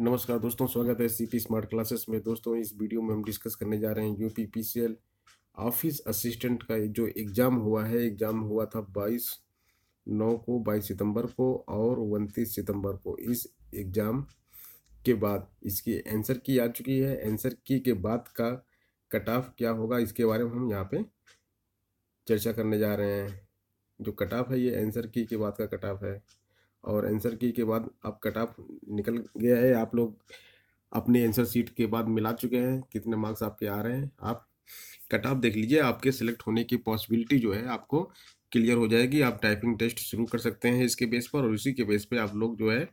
नमस्कार दोस्तों स्वागत है सी स्मार्ट क्लासेस में दोस्तों इस वीडियो में हम डिस्कस करने जा रहे हैं U P P office assistant का जो एग्ज़ाम हुआ है एग्ज़ाम हुआ था बाईस नौ को बाईस सितंबर को और उनतीस सितंबर को इस एग्ज़ाम के बाद इसकी आंसर की आ चुकी है आंसर की के बाद का कट ऑफ क्या होगा इसके बारे में हम यहाँ पे चर्चा करने जा रहे हैं जो कट ऑफ है ये आंसर की के बाद का कट ऑफ है और आंसर की के बाद आप कट ऑफ निकल गया है आप लोग अपने आंसर सीट के बाद मिला चुके हैं कितने मार्क्स आपके आ रहे हैं आप कट ऑफ देख लीजिए आपके सिलेक्ट होने की पॉसिबिलिटी जो है आपको क्लियर हो जाएगी आप टाइपिंग टेस्ट शुरू कर सकते हैं इसके बेस पर और इसी के बेस पर आप लोग जो है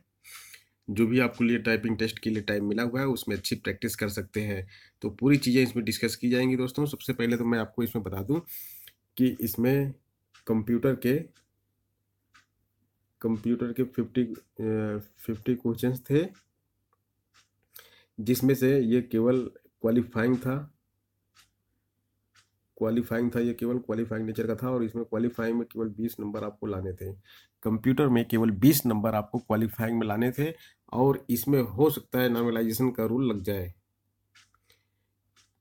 जो भी आपको लिए टाइपिंग टेस्ट के लिए टाइम मिला हुआ है उसमें अच्छी प्रैक्टिस कर सकते हैं तो पूरी चीज़ें इसमें डिस्कस की जाएंगी दोस्तों सबसे पहले तो मैं आपको इसमें बता दूं कि इसमें कंप्यूटर के कंप्यूटर के फिफ्टी फिफ्टी क्वेश्चन थे जिसमें से ये केवल क्वालिफाइंग था क्वालिफाइंग था ये केवल क्वालिफाइंग नेचर का था और इसमें क्वालिफाइंग में केवल बीस नंबर आपको लाने थे कंप्यूटर में केवल बीस नंबर आपको क्वालिफाइंग में लाने थे और इसमें हो सकता है नॉर्मलाइजेशन का रूल लग जाए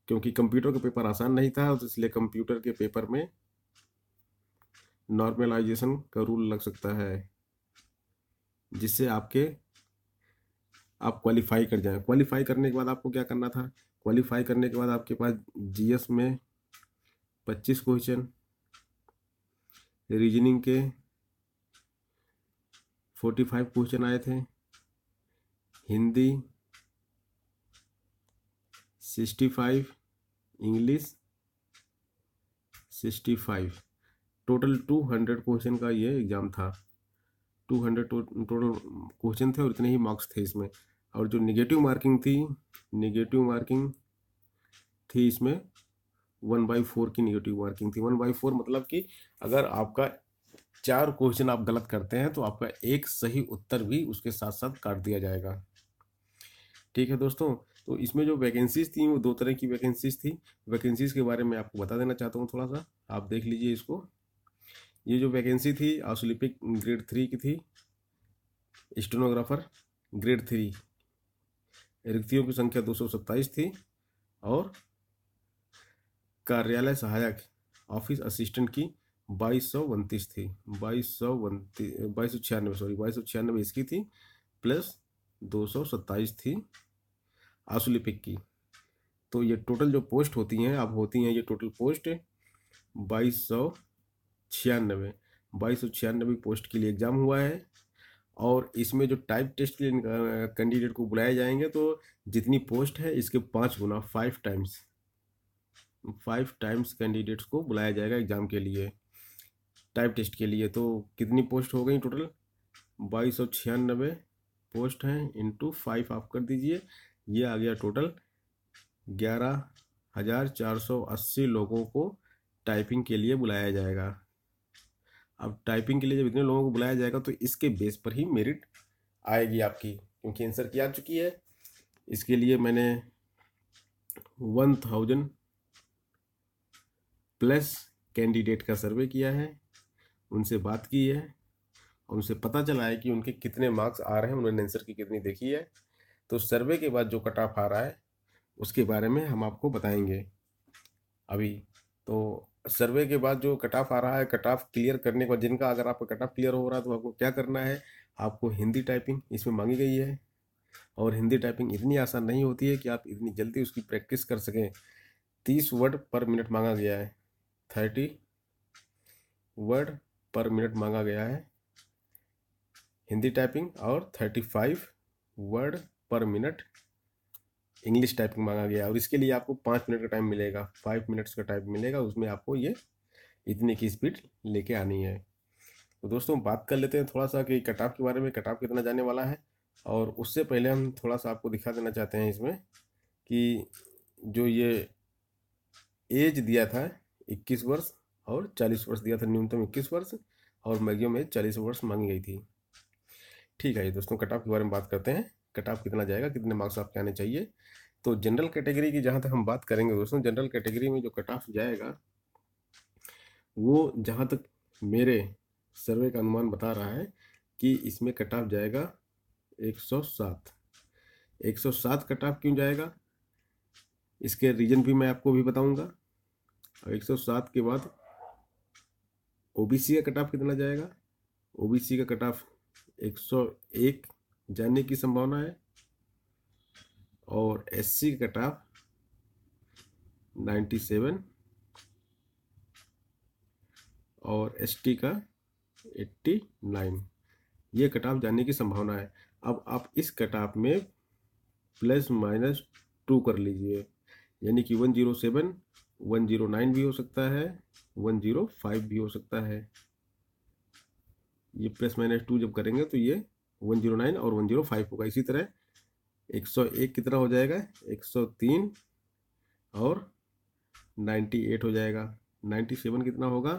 क्योंकि कंप्यूटर का पेपर आसान नहीं था तो इसलिए कंप्यूटर के पेपर में नॉर्मलाइजेशन का रूल लग सकता है जिससे आपके आप क्वालिफाई कर जाए क्वालिफाई करने के बाद आपको क्या करना था क्वालिफाई करने के बाद आपके पास जीएस में पच्चीस क्वेश्चन रीजनिंग के फोर्टी फाइव क्वेश्चन आए थे Hindi sixty five English sixty five total two hundred question का ये एग्ज़ाम था टू हंड्रेड टोटल क्वेश्चन थे और इतने ही मार्क्स थे इसमें और जो निगेटिव मार्किंग थी निगेटिव मार्किंग थी इसमें वन बाई फोर की निगेटिव मार्किंग थी वन बाई फोर मतलब कि अगर आपका चार क्वेश्चन आप गलत करते हैं तो आपका एक सही उत्तर भी उसके साथ साथ काट दिया जाएगा ठीक है दोस्तों तो इसमें जो वैकेंसीज थी वो दो तरह की वैकेंसीज थी वैकेंसीज के बारे में आपको बता देना चाहता हूँ थोड़ा सा आप देख लीजिए इसको ये जो वैकेंसी थी आसोलिपिक ग्रेड थ्री की थी स्टेनोग्राफर ग्रेड थ्री रिक्तियों की संख्या दो सौ सत्ताईस थी और कार्यालय सहायक ऑफिस असिस्टेंट की बाईस सौ उनतीस थी बाईस सौ उनतीस बाईस सौ छियानवे सॉरी बाईस सौ छियानवे इसकी थी प्लस दो सौ सत्ताईस थी आसुलिपिक की तो ये टोटल जो पोस्ट होती हैं अब होती हैं ये टोटल पोस्ट बाईस सौ छियानबे बाईस सौ छियानबे पोस्ट के लिए एग्ज़ाम हुआ है और इसमें जो टाइप टेस्ट के लिए कैंडिडेट को बुलाए जाएंगे तो जितनी पोस्ट है इसके पाँच गुना five times five times candidates को बुलाया जाएगा एग्ज़ाम के लिए टाइप टेस्ट के लिए तो कितनी पोस्ट हो गई टोटल बाईस सौ छियानबे पोस्ट हैं इंटू फाइव आप कर दीजिए ये आ गया टोटल ग्यारह हज़ार चार सौ अस्सी लोगों को टाइपिंग के लिए बुलाया जाएगा अब टाइपिंग के लिए जब इतने लोगों को बुलाया जाएगा तो इसके बेस पर ही मेरिट आएगी आपकी क्योंकि आंसर की आ चुकी है इसके लिए मैंने वन थाउजेंड प्लस कैंडिडेट का सर्वे किया है उनसे बात की है और उनसे पता चला है कि उनके कितने मार्क्स आ रहे हैं उन्होंने आंसर की कितनी देखी है तो सर्वे के बाद जो कट ऑफ आ रहा है उसके बारे में हम आपको बताएंगे अभी तो सर्वे के बाद जो कट ऑफ आ रहा है कट ऑफ क्लियर करने के बाद जिनका अगर आपका कट ऑफ क्लियर हो रहा है तो आपको क्या करना है आपको हिंदी टाइपिंग इसमें मांगी गई है और हिंदी टाइपिंग इतनी आसान नहीं होती है कि आप इतनी जल्दी उसकी प्रैक्टिस कर सकें तीस वर्ड पर मिनट मांगा गया है थर्टी वर्ड पर मिनट मांगा गया है हिंदी टाइपिंग और थर्टी फाइव वर्ड पर मिनट इंग्लिश टाइपिंग मांगा गया और इसके लिए आपको पाँच मिनट का टाइम मिलेगा फाइव मिनट्स का टाइम मिलेगा उसमें आपको ये इतनी की स्पीड लेके आनी है तो दोस्तों बात कर लेते हैं थोड़ा सा कि कटाप के बारे में कटाप कितना जाने वाला है और उससे पहले हम थोड़ा सा आपको दिखा देना चाहते हैं इसमें कि जो ये एज दिया था 21 वर्ष और 40 वर्ष दिया था न्यूनतम 21 वर्ष और मैगियो में 40 वर्ष मांगी गई थी ठीक है ये दोस्तों कटाप के बारे में बात करते हैं कट ऑफ कितना जाएगा कितने मार्क्स आपके आने चाहिए तो जनरल कैटेगरी की जहाँ तक हम बात करेंगे दोस्तों जनरल कैटेगरी में जो कट ऑफ जाएगा वो जहाँ तक मेरे सर्वे का अनुमान बता रहा है कि इसमें कट ऑफ जाएगा 107 107 कट ऑफ क्यों जाएगा इसके रीजन भी मैं आपको भी बताऊंगा और 107 के बाद ओबीसी का कट ऑफ कितना जाएगा ओबीसी का कट ऑफ 101 जानने की संभावना है और S C cut off ninety seven और एस टी का एट्टी नाइन ये कट ऑफ जानने की संभावना है अब आप इस कट ऑफ में प्लस माइनस टू कर लीजिए यानी कि one zero seven one zero nine भी हो सकता है वन जीरो फाइव भी हो सकता है ये प्लस माइनस टू जब करेंगे तो ये वन जीरो नाइन और वन जीरो फाइव होगा इसी तरह एक सौ एक कितना हो जाएगा एक सौ तीन और नाइन्टी एट हो जाएगा नाइन्टी सेवन कितना होगा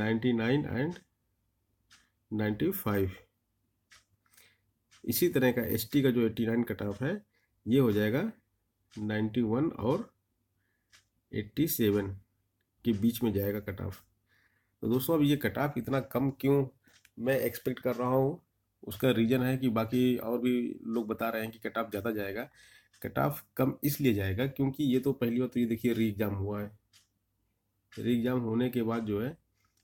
ninety nine and ninety five इसी तरह का एस टी का जो एट्टी नाइन कट ऑफ है ये हो जाएगा नाइन्टी वन और एट्टी सेवन के बीच में जाएगा कट ऑफ तो दोस्तों अब ये कट ऑफ इतना कम क्यों मैं एक्सपेक्ट कर रहा हूँ उसका रीज़न है कि बाकी और भी लोग बता रहे हैं कि कट ऑफ ज़्यादा जाएगा कट ऑफ कम इसलिए जाएगा क्योंकि ये तो पहली बार तो ये देखिए री एग्ज़ाम हुआ है री एग्ज़ाम होने के बाद जो है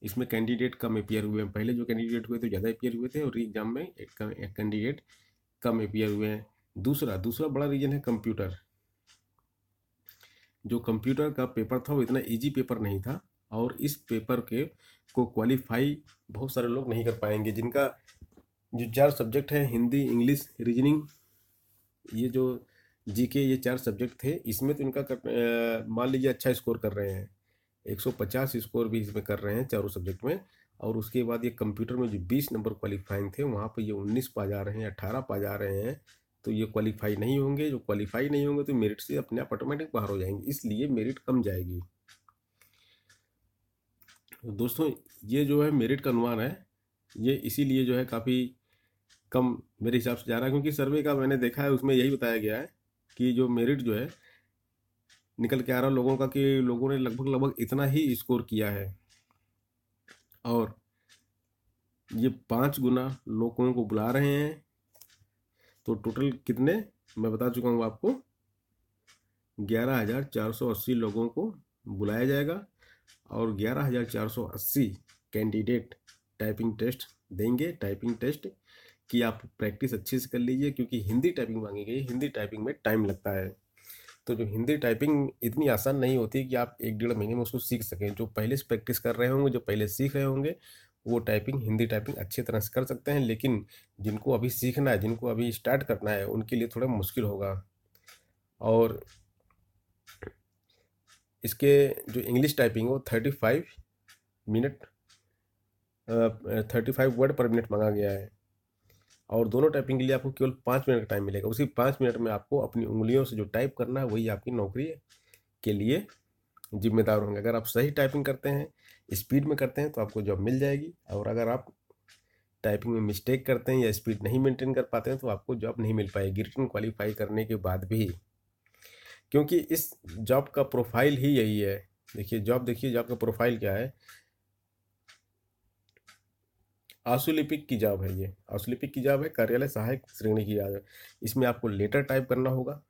इसमें कैंडिडेट कम अपियर हुए हैं पहले जो कैंडिडेट हुए तो ज़्यादा अपियर हुए थे और री एग्ज़ाम में कैंडिडेट कम अपियर हुए हैं दूसरा दूसरा बड़ा रीज़न है कंप्यूटर जो कंप्यूटर का पेपर था वो इतना इजी पेपर नहीं था और इस पेपर के को क्वालिफाई बहुत सारे लोग नहीं कर पाएंगे जिनका जो चार सब्जेक्ट हैं हिंदी इंग्लिश रीजनिंग ये जो जी के ये चार सब्जेक्ट थे इसमें तो इनका मान लीजिए अच्छा स्कोर कर रहे हैं 150 स्कोर भी इसमें कर रहे हैं चारों सब्जेक्ट में और उसके बाद ये कंप्यूटर में जो 20 नंबर क्वालिफाइंग थे वहाँ पर ये 19 पा जा रहे हैं 18 पा जा रहे हैं तो ये क्वालिफाई नहीं होंगे जो क्वालिफाई नहीं होंगे तो मेरिट से अपने आप ऑटोमेटिक बाहर हो जाएंगे इसलिए मेरिट कम जाएगी दोस्तों ये जो है मेरिट का अनुमान है ये इसीलिए जो है काफ़ी कम मेरे हिसाब से जा रहा है क्योंकि सर्वे का मैंने देखा है उसमें यही बताया गया है कि जो मेरिट जो है निकल के आ रहा लोगों का कि लोगों ने लगभग लगभग इतना ही स्कोर किया है और ये पाँच गुना लोगों को बुला रहे हैं तो टोटल कितने मैं बता चुका हूँ आपको ग्यारह हज़ार चार सौ अस्सी लोगों को बुलाया जाएगा और ग्यारह हज़ार चार सौ अस्सी कैंडिडेट टाइपिंग टेस्ट देंगे टाइपिंग टेस्ट कि आप प्रैक्टिस अच्छे से कर लीजिए क्योंकि हिंदी टाइपिंग मांगी गई हिंदी टाइपिंग में टाइम लगता है तो जो हिंदी टाइपिंग इतनी आसान नहीं होती कि आप एक डेढ़ महीने में उसको सीख सकें जो पहले से प्रैक्टिस कर रहे होंगे जो पहले सीख रहे होंगे वो टाइपिंग हिंदी टाइपिंग अच्छी तरह से कर सकते हैं लेकिन जिनको अभी सीखना है जिनको अभी स्टार्ट करना है उनके लिए थोड़ा मुश्किल होगा और इसके जो इंग्लिश टाइपिंग वो thirty five minute thirty five word पर मिनट मांगा गया है और दोनों टाइपिंग के लिए आपको केवल पाँच मिनट का टाइम मिलेगा उसी पाँच मिनट में आपको अपनी उंगलियों से जो टाइप करना है वही आपकी नौकरी के लिए जिम्मेदार होंगे अगर आप सही टाइपिंग करते हैं स्पीड में करते हैं तो आपको जॉब मिल जाएगी और अगर आप टाइपिंग में मिस्टेक करते हैं या स्पीड नहीं मेंटेन कर पाते हैं तो आपको जॉब नहीं मिल पाएगी रिटर्न क्वालिफाई करने के बाद भी क्योंकि इस जॉब का प्रोफाइल ही यही है देखिए जॉब देखिए जॉब का प्रोफाइल क्या है की जाब है ये की जाब है कार्यालय सहायक श्रेणी की याद है इसमें आपको लेटर टाइप करना होगा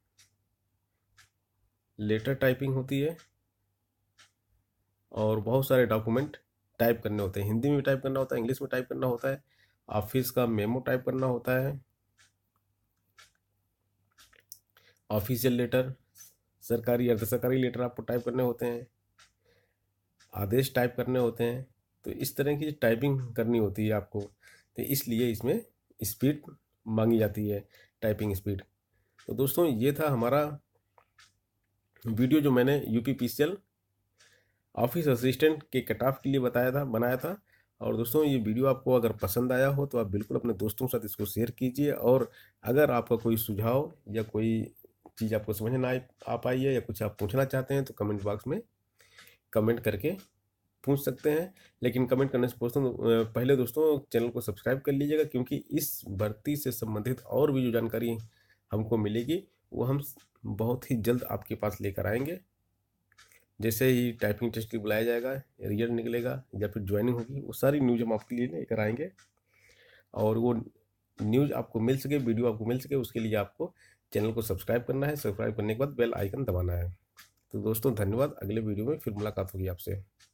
लेटर टाइपिंग होती है और बहुत सारे डॉक्यूमेंट टाइप करने होते हैं हिंदी में टाइप करना होता है इंग्लिश में टाइप करना होता है ऑफिस का मेमो टाइप करना होता है ऑफिशियल लेटर सरकारी अर्ध सरकारी लेटर आपको टाइप करने होते हैं आदेश टाइप करने होते हैं तो इस तरह की टाइपिंग करनी होती है आपको तो इसलिए इसमें स्पीड मांगी जाती है टाइपिंग स्पीड तो दोस्तों ये था हमारा वीडियो जो मैंने U P P C L office assistant के कटाफ के लिए बताया था बनाया था और दोस्तों ये वीडियो आपको अगर पसंद आया हो तो आप बिल्कुल अपने दोस्तों के साथ इसको शेयर कीजिए और अगर आपका कोई सुझाव या कोई चीज़ आपको समझ ना आ पाई है या कुछ आप पूछना चाहते हैं तो कमेंट बॉक्स में कमेंट करके पूछ सकते हैं लेकिन कमेंट करने से पूछता हूँ तो, पहले दोस्तों चैनल को सब्सक्राइब कर लीजिएगा क्योंकि इस भर्ती से संबंधित और भी जो जानकारी हमको मिलेगी वो हम बहुत ही जल्द आपके पास लेकर आएंगे जैसे ही टाइपिंग टेस्ट के बुलाया जाएगा रिजल्ट निकलेगा या फिर ज्वाइनिंग होगी वो सारी न्यूज हम आपके लिए लेकर आएंगे और वो न्यूज आपको मिल सके वीडियो आपको मिल सके उसके लिए आपको चैनल को सब्सक्राइब करना है सब्सक्राइब करने के बाद बेल आइकन दबाना है तो दोस्तों धन्यवाद अगले वीडियो में फिर मुलाकात होगी आपसे